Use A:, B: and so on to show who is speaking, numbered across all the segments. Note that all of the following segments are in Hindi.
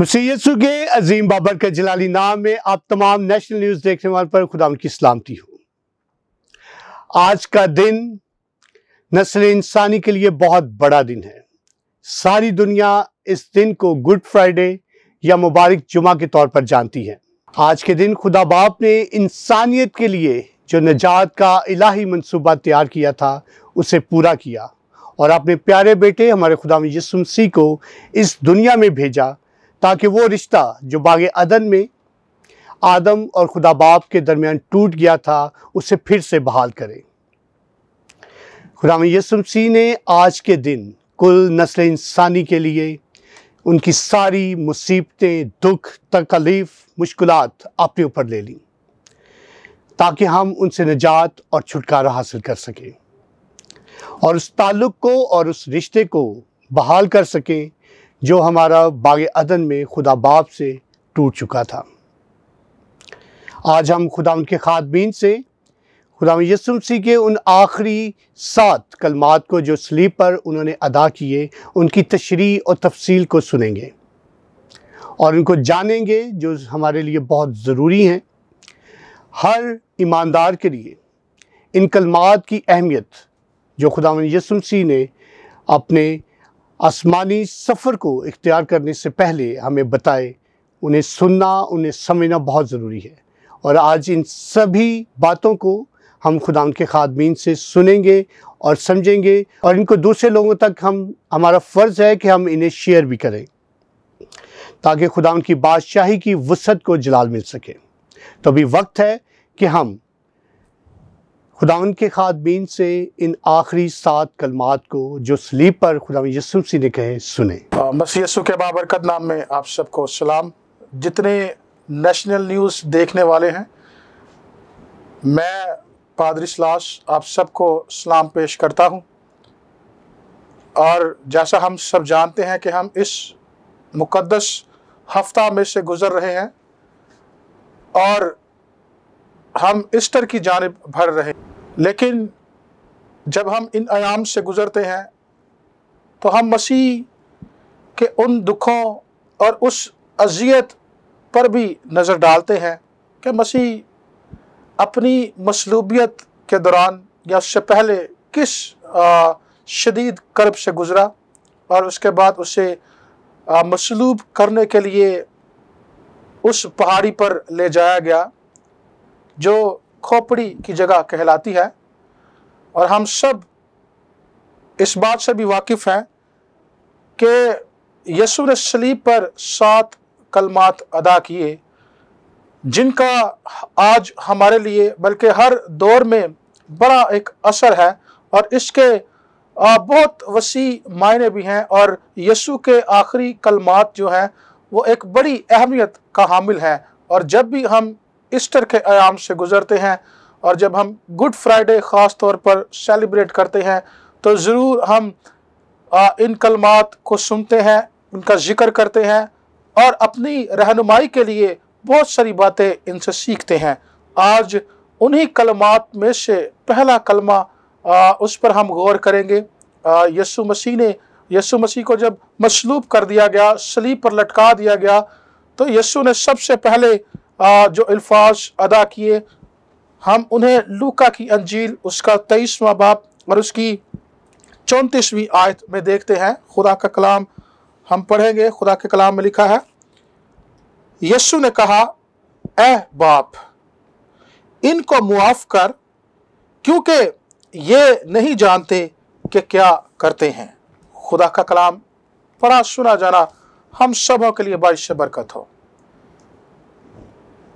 A: मुसीयसु के अजीम बाबर का जलाली नाम में आप तमाम नेशनल न्यूज़ देखने वाले पर खुदा की सलामती हो आज का दिन नस्ल इंसानी के लिए बहुत बड़ा दिन है सारी दुनिया इस दिन को गुड फ्राइडे या मुबारक जुमा के तौर पर जानती है आज के दिन खुदा बाप ने इंसानियत के लिए जो नजात का इलाही मनसूबा तैयार किया था उसे पूरा किया और अपने प्यारे बेटे हमारे खुदा यसुमसी को इस दुनिया में भेजा ताकि वो रिश्ता जो बाग अदन में आदम और खुदा बाप के दरमियान टूट गया था उसे फिर से बहाल करें खुदा यसुमसी ने आज के दिन कुल नस्ल इंसानी के लिए उनकी सारी मुसीबतें दुख तकलीफ़ मुश्किल अपने ऊपर ले ली ताकि हम उनसे निजात और छुटकारा हासिल कर सकें और उस ताल्लुक़ को और उस रिश्ते को बहाल कर सकें जो हमारा बाग अदन में खुदा बाप से टूट चुका था आज हम खुदा उनके खादबीन से खुदा यसुमसी के उन आखिरी सात कलमात को जो स्लीप पर उन्होंने अदा किए उनकी तशरी और तफसील को सुनेंगे और उनको जानेंगे जो हमारे लिए बहुत ज़रूरी हैं हर ईमानदार के लिए इन कलमात की अहमियत जो खुदा यसुमसी ने अपने आसमानी सफ़र को इख्तियार करने से पहले हमें बताए उन्हें सुनना उन्हें समझना बहुत ज़रूरी है और आज इन सभी बातों को हम खुदा के खादमीन से सुनेंगे और समझेंगे और इनको दूसरे लोगों तक हम हमारा फ़र्ज़ है कि हम इन्हें शेयर भी करें ताकि खुदा की बादशाही की वसत को जलाल मिल सके तो अभी वक्त है कि हम खुदा के खादबीन से इन आखिरी सात कलमात को जो स्लीप पर खुदा यसुम सी ने कहे सुने
B: बस यसु के बाबरकत नाम में आप सबको सलाम जितने नेशनल न्यूज़ देखने वाले हैं मैं पादरी सलाश आप सबको सलाम पेश करता हूं और जैसा हम सब जानते हैं कि हम इस मुकद्दस हफ्ता में से गुज़र रहे हैं और हम ईस्टर की जानब भर रहे हैं लेकिन जब हम इन आयाम से गुज़रते हैं तो हम मसीह के उन दुखों और उस अजियत पर भी नज़र डालते हैं कि मसीह अपनी मसलूबियत के दौरान या उससे पहले किस शदीद कर्ब से गुज़रा और उसके बाद उसे मसलूब करने के लिए उस पहाड़ी पर ले जाया गया जो खोपड़ी की जगह कहलाती है और हम सब इस बात से भी वाकिफ़ हैं कि यसु ने सलीब पर सात कलमात अदा किए जिनका आज हमारे लिए बल्कि हर दौर में बड़ा एक असर है और इसके बहुत वसी मायने भी हैं और यसु के आखिरी कलमात जो हैं वो एक बड़ी अहमियत का हामिल हैं और जब भी हम ईस्टर के आयाम से गुजरते हैं और जब हम गुड फ्राइडे ख़ास तौर पर सेलिब्रेट करते हैं तो ज़रूर हम आ, इन कलमात को सुनते हैं उनका जिक्र करते हैं और अपनी रहनुमाई के लिए बहुत सारी बातें इनसे सीखते हैं आज उन्हीं कलमात में से पहला कलमा आ, उस पर हम गौर करेंगे यसु मसीह ने यसु मसीह को जब मसलूब कर दिया गया सलीब पर लटका दिया गया तो यसु ने सबसे पहले जो अल्फाज अदा किए हम उन्हें लूका की अंजील उसका तेईसवा बाप और उसकी चौंतीसवीं आयत में देखते हैं खुदा का कलाम हम पढ़ेंगे खुदा के कलाम में लिखा है यस्सु ने कहा ए बाप इनको मुआफ कर क्योंकि ये नहीं जानते कि क्या करते हैं खुदा का कलाम पढ़ा सुना जाना हम सबों के लिए बारिश बरकत हो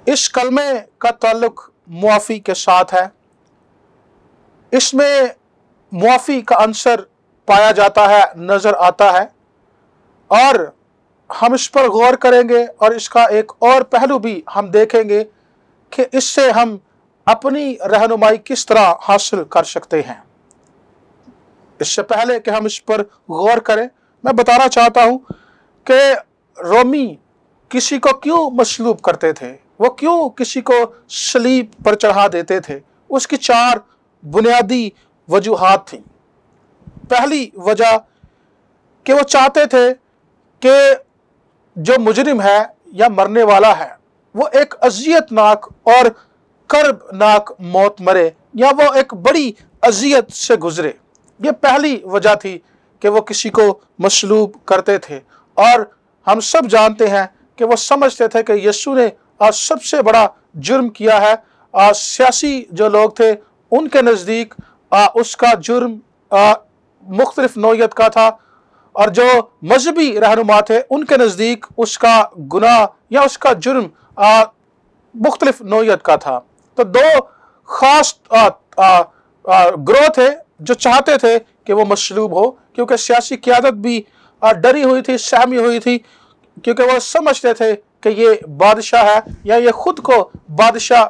B: इस कलमे का ताल्लुक मुआफ़ी के साथ है इसमें मुआफ़ी का अंसर पाया जाता है नज़र आता है और हम इस पर गौर करेंगे और इसका एक और पहलू भी हम देखेंगे कि इससे हम अपनी रहनुमाई किस तरह हासिल कर सकते हैं इससे पहले कि हम इस पर गौर करें मैं बताना चाहता हूं कि रोमी किसी को क्यों मसलूब करते थे वो क्यों किसी को सलीब पर चढ़ा देते थे उसकी चार बुनियादी वजूहत थी पहली वजह कि वो चाहते थे कि जो मुजरिम है या मरने वाला है वो एक अजियतनाक और कर्बनाक मौत मरे या वो एक बड़ी अजियत से गुजरे ये पहली वजह थी कि वो किसी को मसलूब करते थे और हम सब जानते हैं कि वो समझते थे कि यस्सु ने आज सबसे बड़ा जुर्म किया है आज सियासी जो लोग थे उनके नज़दीक उसका जुर्म मुख्तलिफ नोयत का था और जो मजहबी रहनुमा थे उनके नज़दीक उसका गुनाह या उसका जुर्म मुख्तलिफ नोयत का था तो दो ख़ास ग्रोह थे जो चाहते थे कि वो मशलूब हो क्योंकि सियासी क्यादत भी डरी हुई थी सहमी हुई थी क्योंकि वह समझते थे कि ये बादशाह है या ये खुद को बादशाह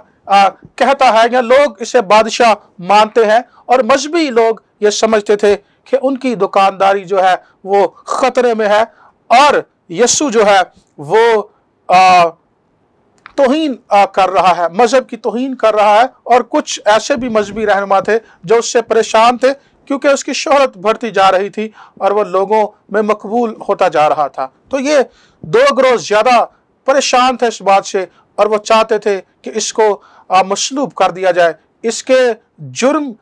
B: कहता है या लोग इसे बादशाह मानते हैं और मजहबी लोग ये समझते थे कि उनकी दुकानदारी जो है वो ख़तरे में है और यस्सु जो है वो आ, तोहन कर रहा है मज़हब की तोहन कर रहा है और कुछ ऐसे भी मजहबी रहनुमा थे जो उससे परेशान थे क्योंकि उसकी शहरत बढ़ती जा रही थी और वह लोगों में मकबूल होता जा रहा था तो ये दो ग्रोह ज़्यादा परेशान थे इस बात से और वो चाहते थे कि इसको मसलूब कर दिया जाए इसके जुर्म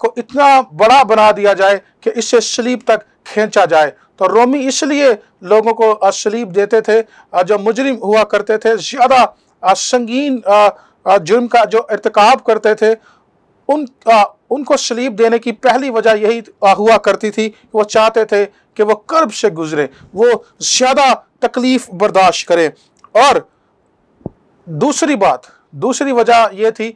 B: को इतना बड़ा बना दिया जाए कि इसे सलीब तक खींचा जाए तो रोमी इसलिए लोगों को सलीब देते थे जो मुजरिम हुआ करते थे ज़्यादा संगीन जुर्म का जो इरतकाब करते थे उन उनको सलीब देने की पहली वजह यही हुआ करती थी वो चाहते थे कि वो कर्ब से गुजरे वो ज़्यादा तकलीफ़ बर्दाश्त करें और दूसरी बात दूसरी वजह यह थी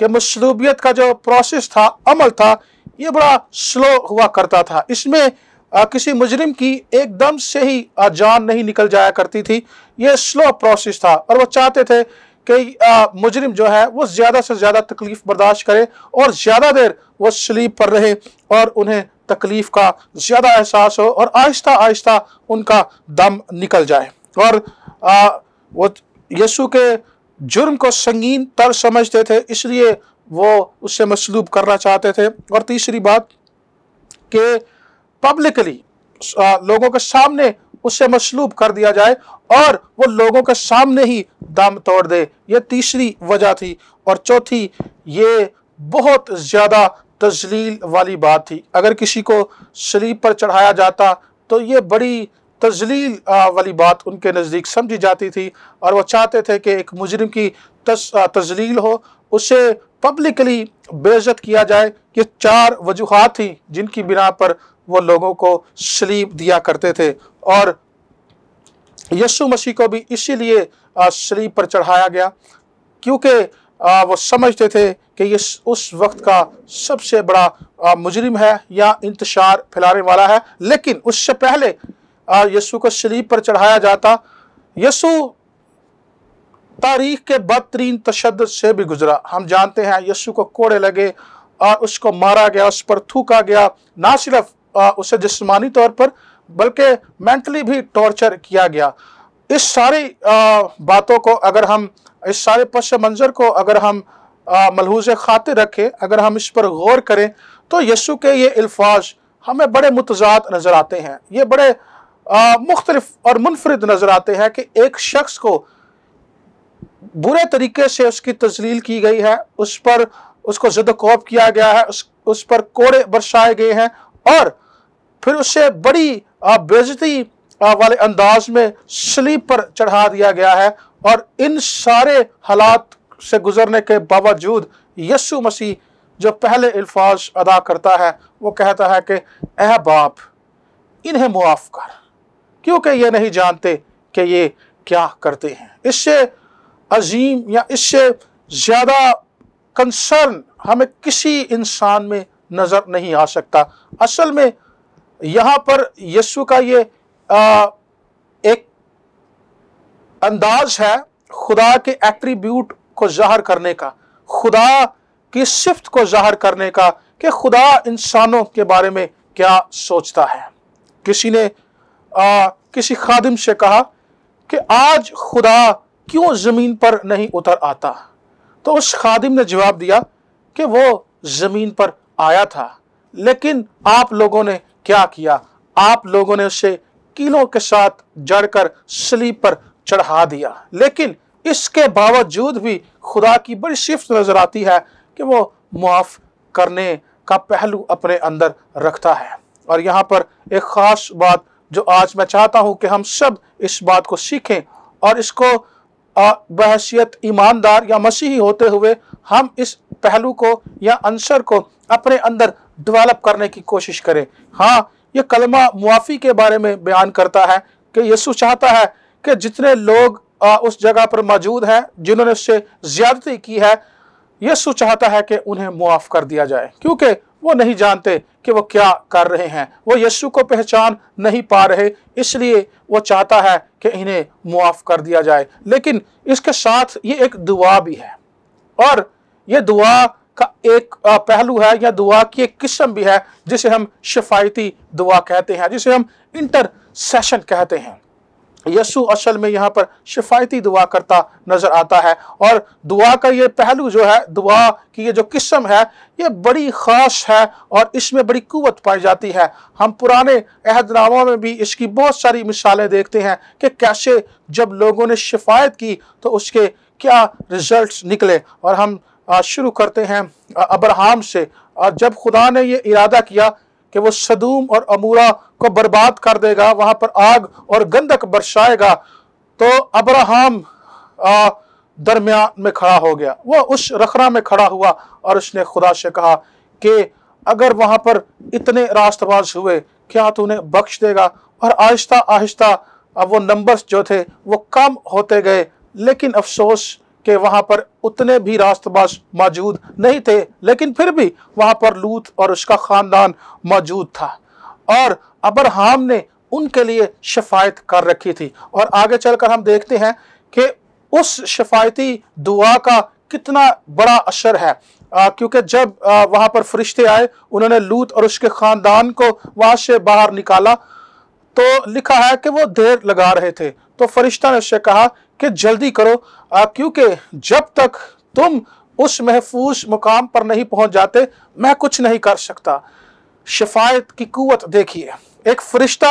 B: कि मसलूबियत का जो प्रोसेस था अमल था ये बड़ा स्लो हुआ करता था इसमें आ, किसी मुजरिम की एकदम से ही आ, जान नहीं निकल जाया करती थी ये स्लो प्रोसेस था और वो चाहते थे कि आ, मुजरिम जो है वो ज़्यादा से ज़्यादा तकलीफ़ बर्दाश्त करे और ज़्यादा देर वो स्लीप पर रहे और उन्हें तकलीफ़ का ज़्यादा एहसास हो और आहिस्ता आहिस्ता उनका दम निकल जाए और वो यीशु के जुर्म को संगीन तर समझते थे इसलिए वो उससे मसलूब करना चाहते थे और तीसरी बात कि पब्लिकली लोगों के सामने उससे मसलूब कर दिया जाए और वो लोगों के सामने ही दम तोड़ दे ये तीसरी वजह थी और चौथी ये बहुत ज़्यादा तजलील वाली बात थी अगर किसी को शरीर पर चढ़ाया जाता तो ये बड़ी तजलील वाली बात उनके नज़दीक समझी जाती थी और वह चाहते थे कि एक मुजरम की तस, तजलील हो उसे पब्लिकली बेजत किया जाए ये चार वजूहत थी जिनकी बिना पर वो लोगों को सलीब दिया करते थे और यसु मसीह को भी इसीलिए सलीब पर चढ़ाया गया क्योंकि वो समझते थे कि ये उस वक्त का सबसे बड़ा मुजरिम है या इंतशार फैलाने वाला है लेकिन उससे पहले यस्सु को शरीर पर चढ़ाया जाता यस्सु तारीख के बदतरीन तशद से भी गुजरा हम जानते हैं यस्सु को कोड़े लगे और उसको मारा गया उस पर थूका गया ना सिर्फ उसे जिसमानी तौर पर बल्कि मेंटली भी टॉर्चर किया गया इस सारी बातों को अगर हम इस सारे पस मंज़र को अगर हम मलहूज खातिर रखें अगर हम इस पर गौर करें तो यस्सु के ये अल्फाज हमें बड़े मुतजाद नज़र आते हैं ये बड़े मुख्तलफ और मुनफरद नज़र आते हैं कि एक शख्स को बुरे तरीके से उसकी तजलील की गई है उस पर उसको जदकोब किया गया है उस उस पर कोड़े बरसाए गए हैं और फिर उससे बड़ी बेजती वाले अंदाज में स्लीप पर चढ़ा दिया गया है और इन सारे हालात से गुजरने के बावजूद यसु मसीह जो पहले अल्फाज अदा करता है वो कहता है कि अह बाप इन्हें मुआफ़ कर क्योंकि ये नहीं जानते कि ये क्या करते हैं इससे अजीम या इससे ज़्यादा कंसर्न हमें किसी इंसान में नज़र नहीं आ सकता असल में यहाँ पर यीशु का ये आ, एक अंदाज है खुदा के एट्रीब्यूट को ज़ाहर करने का खुदा की सिफ्त को ज़ाहर करने का कि खुदा इंसानों के बारे में क्या सोचता है किसी ने आ, किसी खादिम से कहा कि आज खुदा क्यों ज़मीन पर नहीं उतर आता तो उस खादिम ने जवाब दिया कि वो ज़मीन पर आया था लेकिन आप लोगों ने क्या किया आप लोगों ने उसे कीलों के साथ जड़कर स्लीप पर चढ़ा दिया लेकिन इसके बावजूद भी खुदा की बड़ी शिफ्ट नज़र आती है कि वो मुआफ़ करने का पहलू अपने अंदर रखता है और यहाँ पर एक ख़ास बात जो आज मैं चाहता हूं कि हम सब इस बात को सीखें और इसको बहसीत ईमानदार या मसीही होते हुए हम इस पहलू को या अंसर को अपने अंदर डेवलप करने की कोशिश करें हाँ ये कलमा मुआफ़ी के बारे में बयान करता है कि यीशु चाहता है कि जितने लोग उस जगह पर मौजूद हैं जिन्होंने उससे ज़्यादती की है यस्सु चाहता है कि उन्हें मुआफ़ कर दिया जाए क्योंकि वो नहीं जानते कि वो क्या कर रहे हैं वो यस्सु को पहचान नहीं पा रहे इसलिए वो चाहता है कि इन्हें मुआफ़ कर दिया जाए लेकिन इसके साथ ये एक दुआ भी है और ये दुआ का एक पहलू है या दुआ की एक किस्म भी है जिसे हम शिफायती दुआ कहते हैं जिसे हम इंटरसेशन कहते हैं यसु असल में यहाँ पर शिफायती दुआ करता नज़र आता है और दुआ का ये पहलू जो है दुआ की ये जो किस्म है ये बड़ी ख़ास है और इसमें बड़ी कुवत पाई जाती है हम पुराने अहदनामों में भी इसकी बहुत सारी मिसालें देखते हैं कि कैसे जब लोगों ने शिफायत की तो उसके क्या रिज़ल्ट निकले और हम शुरू करते हैं अब्राहम से और जब खुदा ने ये इरादा किया कि वो सदूम और अमूरा को बर्बाद कर देगा वहाँ पर आग और गंधक बरसाएगा तो अब्राहम दरमियान में खड़ा हो गया वह उस रखरा में खड़ा हुआ और उसने खुदा से कहा कि अगर वहाँ पर इतने रास्तबाज हुए क्या उन्हें बख्श देगा और आहिस्ता आहिस्ता अब वो नंबर्स जो थे वो कम होते गए लेकिन अफसोस कि वहां पर उतने भी रास्तबाज मौजूद नहीं थे लेकिन फिर भी वहां पर लूत और उसका ख़ानदान मौजूद था और अबरहाम ने उनके लिए शिफायत कर रखी थी और आगे चलकर हम देखते हैं कि उस शिफायती दुआ का कितना बड़ा असर है क्योंकि जब आ, वहां पर फरिश्ते आए उन्होंने लूत और उसके ख़ानदान को वहां से बाहर निकाला तो लिखा है कि वो देर लगा रहे थे तो फरिश्ता ने उससे कहा कि जल्दी करो क्योंकि जब तक तुम उस महफूज मुकाम पर नहीं पहुंच जाते मैं कुछ नहीं कर सकता शिफायत की कुत देखिए एक फरिश्ता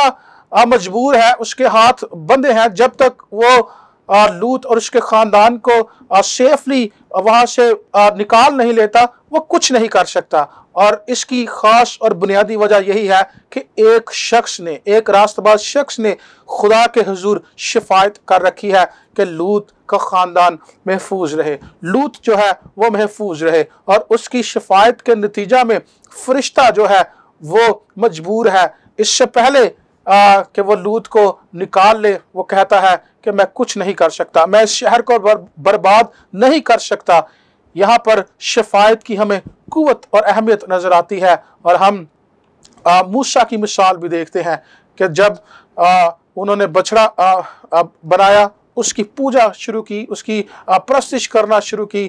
B: मजबूर है उसके हाथ बंधे हैं जब तक वो लूत और उसके ख़ानदान को सेफली वहां से निकाल नहीं लेता वो कुछ नहीं कर सकता और इसकी खास और बुनियादी वजह यही है कि एक शख्स ने एक रास्तबाज शख्स ने खुदा के हजूर शिफायत कर रखी है कि लूत का ख़ानदान महफूज रहे लूत जो है वो महफूज रहे और उसकी शिफायत के नतीजा में फरिश्ता जो है वो मजबूर है इससे पहले कि वो लूत को निकाल ले वो कहता है कि मैं कुछ नहीं कर सकता मैं इस शहर को बर, बर्बाद नहीं कर सकता यहाँ पर शफायत की हमें कुत और अहमियत नज़र आती है और हम आ, मूसा की मिसाल भी देखते हैं कि जब आ, उन्होंने बछड़ा बनाया उसकी पूजा शुरू की उसकी प्रस्तिश करना शुरू की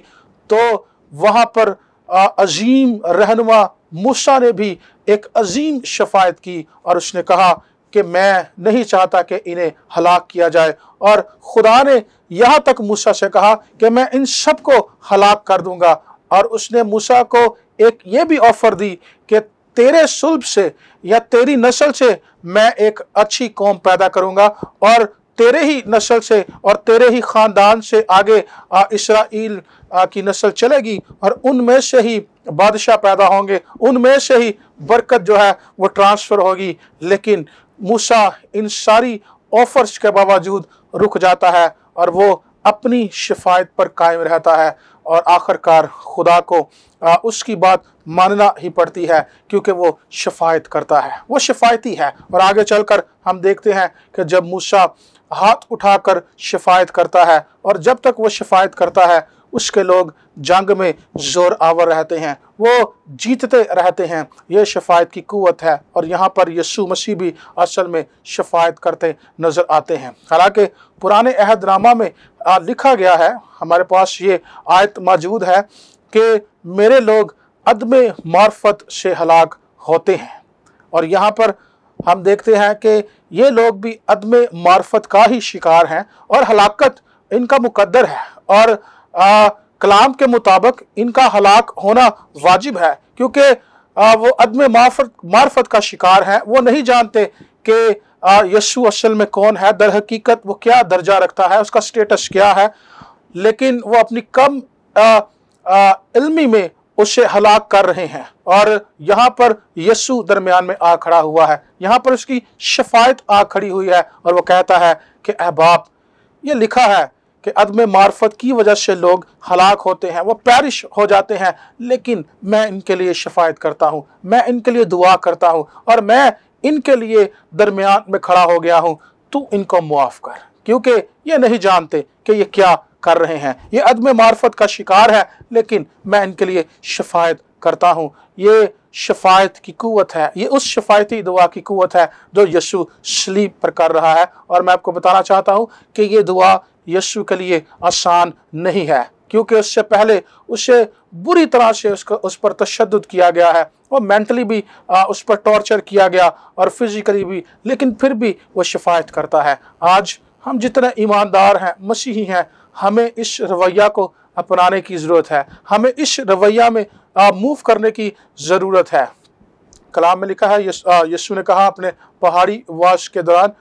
B: तो वहाँ पर आ, अजीम रहनुमा मूसा ने भी एक अजीम शफायत की और उसने कहा कि मैं नहीं चाहता कि इन्हें हलाक किया जाए और खुदा ने यहाँ तक मूसा से कहा कि मैं इन सब को हलाक कर दूंगा और उसने मूसा को एक ये भी ऑफर दी कि तेरे सुल्भ से या तेरी नस्ल से मैं एक अच्छी कौम पैदा करूंगा और तेरे ही नस्ल से और तेरे ही ख़ानदान से आगे इसराइल की नस्ल चलेगी और उनमें से ही बादशाह पैदा होंगे उनमें से ही बरकत जो है वो ट्रांसफ़र होगी लेकिन मूसा इन सारी ऑफर्स के बावजूद रुक जाता है और वो अपनी शिफायत पर कायम रहता है और आखिरकार खुदा को उसकी बात मानना ही पड़ती है क्योंकि वो शिफायत करता है वो शिफायती है और आगे चलकर हम देखते हैं कि जब मूसा हाथ उठाकर शिफायत करता है और जब तक वो शिफायत करता है उसके लोग जंग में जोर आवर रहते हैं वो जीतते रहते हैं ये शफायत की क़वत है और यहाँ पर यसु मसीह भी असल में शफायत करते नज़र आते हैं हालांकि पुराने अहदनामा में लिखा गया है हमारे पास ये आयत मौजूद है कि मेरे लोग अदम मार्फत से हलाक होते हैं और यहाँ पर हम देखते हैं कि ये लोग भी अदम मार्फत का ही शिकार हैं और हलाकत इनका मुकद्दर है और आ, कलाम के मुताबिक इनका हलाक होना वाजिब है क्योंकि वो अदम मार्फत का शिकार हैं वो नहीं जानते कि यशु असल में कौन है दर हकीकत वो क्या दर्जा रखता है उसका स्टेटस क्या है लेकिन वो अपनी कम आ, आ, इल्मी में उसे हलाक कर रहे हैं और यहाँ पर यसु दरमियान में आ खड़ा हुआ है यहाँ पर उसकी शफायत आ खड़ी हुई है और वो कहता है कि अहबाब ये लिखा है कि अदम मार्फत की वजह से लोग हलाक होते हैं वो पैरिश हो जाते हैं लेकिन मैं इनके लिए शफायत करता हूँ मैं इनके लिए दुआ करता हूँ और मैं इनके लिए दरमियान में खड़ा हो गया हूँ तू इनको मुआफ़ कर क्योंकि ये नहीं जानते कि ये क्या कर रहे हैं ये अदम मार्फत का शिकार है लेकिन मैं इनके लिए शफायत करता हूँ ये शफायत की कुत है ये उस शफायती दुआ की क़वत है जो यशु स्लीप पर कर रहा है और मैं आपको बताना चाहता हूँ कि ये दुआ यीशु के लिए आसान नहीं है क्योंकि उससे पहले उसे बुरी तरह से उसको उस पर तशद किया गया है और मेंटली भी आ, उस पर टॉर्चर किया गया और फिज़िकली भी लेकिन फिर भी वो शिफायत करता है आज हम जितने ईमानदार हैं मसीही हैं हमें इस रवैया को अपनाने की ज़रूरत है हमें इस रवैया में मूव करने की ज़रूरत है कलाम में लिखा है यीशु ने कहा अपने पहाड़ी वाश के दौरान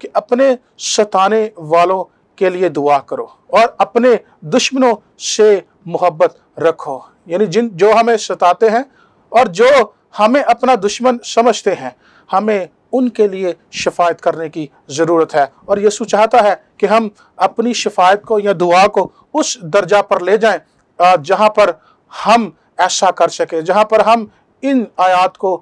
B: कि अपने सताने वालों के लिए दुआ करो और अपने दुश्मनों से मोहब्बत रखो यानी जिन जो हमें सताते हैं और जो हमें अपना दुश्मन समझते हैं हमें उनके लिए शिफायत करने की ज़रूरत है और यसु चाहता है कि हम अपनी शिफायत को या दुआ को उस दर्जा पर ले जाएं जहां पर हम ऐसा कर सकें जहां पर हम इन आयात को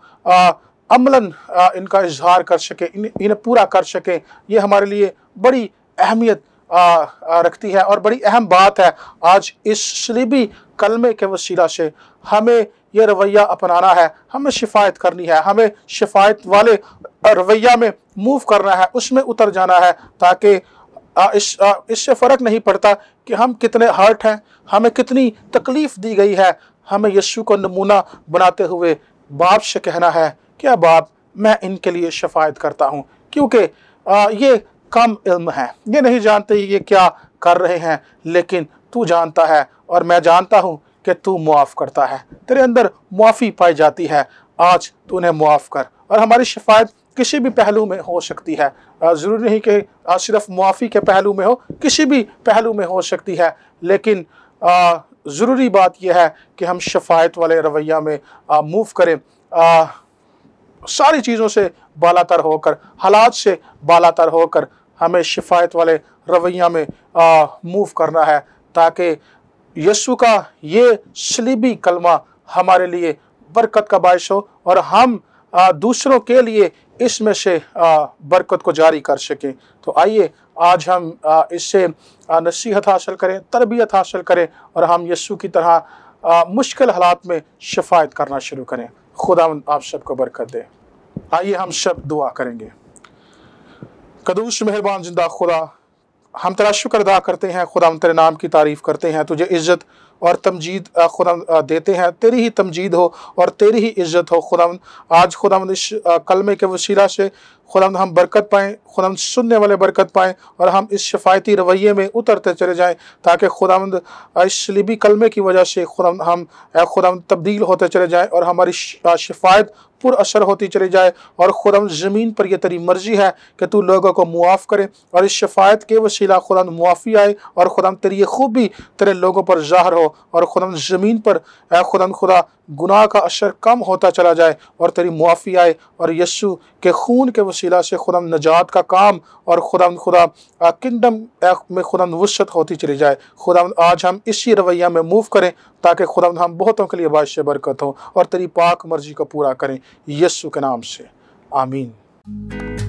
B: अमलन इनका इजहार कर सकें इन इन्हें पूरा कर सकें ये हमारे लिए बड़ी अहमियत रखती है और बड़ी अहम बात है आज इस सलीबी कलमे के वसीला से हमें यह रवैया अपनाना है हमें शिफायत करनी है हमें शिफायत वाले रवैया में मूव करना है उसमें उतर जाना है ताकि इस इससे फ़र्क नहीं पड़ता कि हम कितने हर्ट हैं हमें कितनी तकलीफ़ दी गई है हमें यस्ु को नमूना बनाते हुए बाप से कहना है क्या बाप मैं इनके लिए शफायत करता हूँ क्योंकि ये कम इल्म है ये नहीं जानते ये क्या कर रहे हैं लेकिन तू जानता है और मैं जानता हूँ कि तू मुआफ़ करता है तेरे अंदर मुआफ़ी पाई जाती है आज तू उन्हें मुआफ़ कर और हमारी शिफायत किसी भी पहलू में हो सकती है ज़रूरी नहीं कि सिर्फ मुआफ़ी के पहलू में हो किसी भी पहलू में हो सकती है लेकिन ज़रूरी बात यह है कि हम शफायत वाले रवैया में मूव करें आ, सारी चीज़ों से बालातर होकर हालात से बालातर होकर हमें शिफायत वाले रवैया में मूव करना है ताकि यस्सु का ये सलीबी कलमा हमारे लिए बरकत का बायस हो और हम आ, दूसरों के लिए इसमें से आ, बरकत को जारी कर सकें तो आइए आज हम आ, इससे नसीहत हासिल करें तरबियत हासिल करें और हम यस्सु की तरह मुश्किल हालात में शिफायत करना शुरू करें खुदा आप सबको बरकत दे आइए हम सब दुआ करेंगे कदूस मेहरबान जिंदा खुदा हम तेरा शुक्र अदा करते हैं खुदा तेरे नाम की तारीफ़ करते हैं तुझे इज़्ज़त और तमजीद खुदा देते हैं तेरी ही तमजीद हो और तेरी ही इज़्ज़त हो खुदा आज खुदा इस कलमे के वसीला से खुदा हम बरकत पाएँ खुदा सुनने वाले बरकत पाएँ और हम इस शफायती रवैये में उतरते चले जाएँ ताकि खुदा इसलिबी कलमे की वजह से खुदा हम खुदा तब्दील होते चले जाएँ और हमारी शिफायत असर होती चली जाए और खुदा ज़मीन पर यह तेरी मर्जी है कि तू लोगों को मुआफ़ करे और इस शफायत के वसीला खुदा मुआफ़ी आए और खुदा तेरी ये खूबी तेरे लोगों पर ज़ाहर हो और खुदा ज़मीन पर ए खुदा खुदा गुनाह का असर कम होता चला जाए और तेरी मुआफ़ी आए और यसु के खून के वसीला से खुदा नजात का काम और खुदा खुदा किंगडम में ख़ुदा वसत होती चली जाए खुदा आज हम इसी रवैया में मूव करें ताकि खुदा हम बहुतों के लिए बादश बरकत हो और तेरी पाक मर्जी को पूरा करें यस्सु के नाम से आमीन